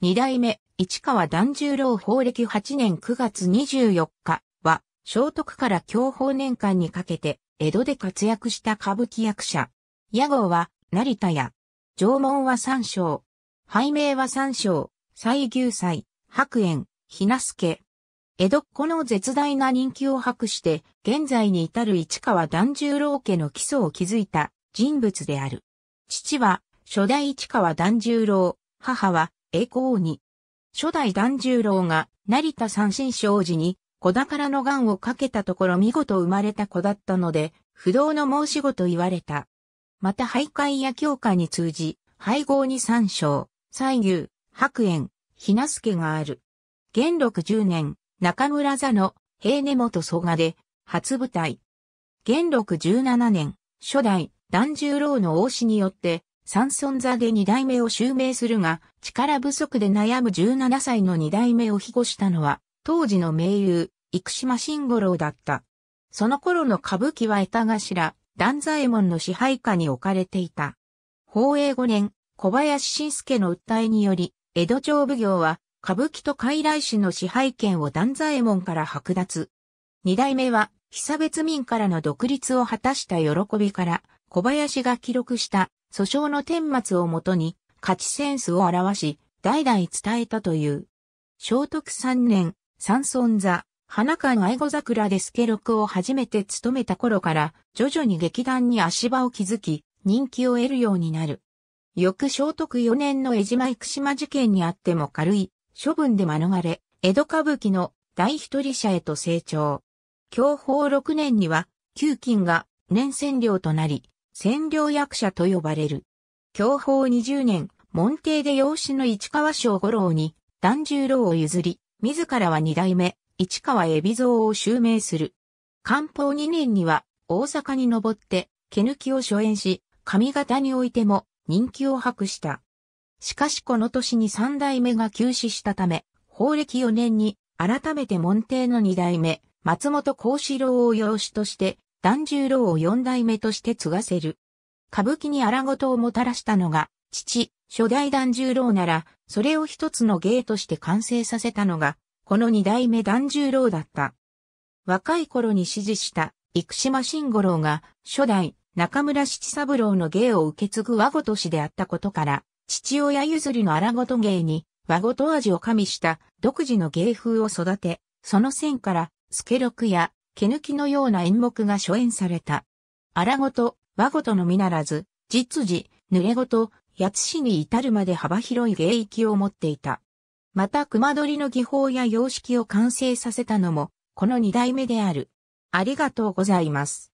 二代目、市川團十郎法暦8年9月24日は、聖徳から享保年間にかけて、江戸で活躍した歌舞伎役者。屋号は、成田屋。縄文は三章。拝名は三章。西牛祭、白猿、ひなすけ。江戸っ子の絶大な人気を博して、現在に至る市川團十郎家の基礎を築いた人物である。父は、初代市川團十郎、母は、栄光に。初代團十郎が成田三神将事に子宝の願をかけたところ見事生まれた子だったので、不動の申し子と言われた。また徘徊や教科に通じ、配合に三章、西牛、白猿、ひなすけがある。元禄十年、中村座の平根元蘇我で、初舞台。元禄十七年、初代團十郎の王子によって、三尊座で二代目を襲名するが、力不足で悩む17歳の二代目を庇護したのは、当時の名優、生島慎五郎だった。その頃の歌舞伎は江田頭、断左衛門の支配下に置かれていた。宝永5年、小林晋介の訴えにより、江戸町奉行は、歌舞伎と傀儡師の支配権を断左衛門から剥奪。二代目は、被差別民からの独立を果たした喜びから、小林が記録した訴訟の顛末をもとに価値センスを表し、代々伝えたという。聖徳三年、三尊座、花間愛護桜でスケを初めて務めた頃から、徐々に劇団に足場を築き、人気を得るようになる。翌聖徳4年の江島生島事件にあっても軽い、処分で免れ、江戸歌舞伎の大一人者へと成長。享保6年には、旧金が年占領となり、占領役者と呼ばれる。教法20年、門弟で養子の市川省五郎に、團十郎を譲り、自らは二代目、市川海老蔵を襲名する。官報2年には、大阪に登って、毛抜きを初演し、上方においても人気を博した。しかしこの年に三代目が休止したため、法暦4年に改めて門弟の二代目、松本幸四郎を養子として團十郎を四代目として継がせる。歌舞伎に荒事をもたらしたのが、父、初代團十郎なら、それを一つの芸として完成させたのが、この二代目團十郎だった。若い頃に支持した、生島慎五郎が、初代、中村七三郎の芸を受け継ぐ和事師であったことから、父親譲りの荒事芸に、和事味を加味した独自の芸風を育て、その線から、助六や毛抜きのような演目が初演された。荒ごと、和ごとのみならず、実時、濡れごと、八つに至るまで幅広い芸域を持っていた。また熊取りの技法や様式を完成させたのも、この二代目である。ありがとうございます。